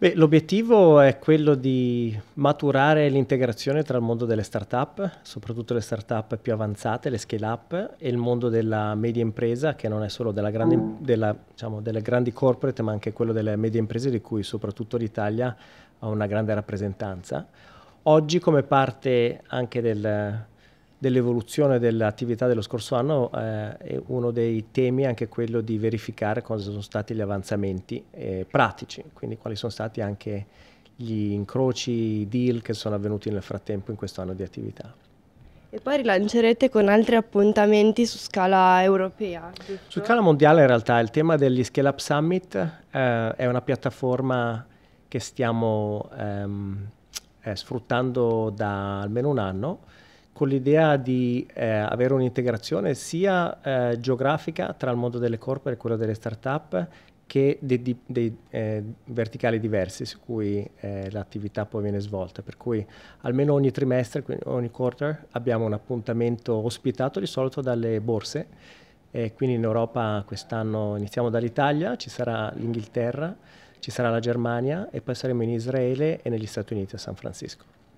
Beh, l'obiettivo è quello di maturare l'integrazione tra il mondo delle start-up, soprattutto le start-up più avanzate, le scale-up, e il mondo della media impresa, che non è solo della grande, della, diciamo, delle grandi corporate, ma anche quello delle medie imprese, di cui soprattutto l'Italia ha una grande rappresentanza. Oggi come parte anche del dell'evoluzione dell'attività dello scorso anno eh, uno dei temi è anche quello di verificare cosa sono stati gli avanzamenti eh, pratici, quindi quali sono stati anche gli incroci, i deal che sono avvenuti nel frattempo in questo anno di attività. E poi rilancerete con altri appuntamenti su scala europea. Giusto? Su scala mondiale in realtà il tema degli Scale Up Summit eh, è una piattaforma che stiamo ehm, eh, sfruttando da almeno un anno con l'idea di eh, avere un'integrazione sia eh, geografica tra il mondo delle corporate e quello delle start-up che dei, dei eh, verticali diversi su cui eh, l'attività poi viene svolta. Per cui almeno ogni trimestre, ogni quarter, abbiamo un appuntamento ospitato di solito dalle borse. quindi in Europa quest'anno iniziamo dall'Italia, ci sarà l'Inghilterra, ci sarà la Germania e poi saremo in Israele e negli Stati Uniti a San Francisco.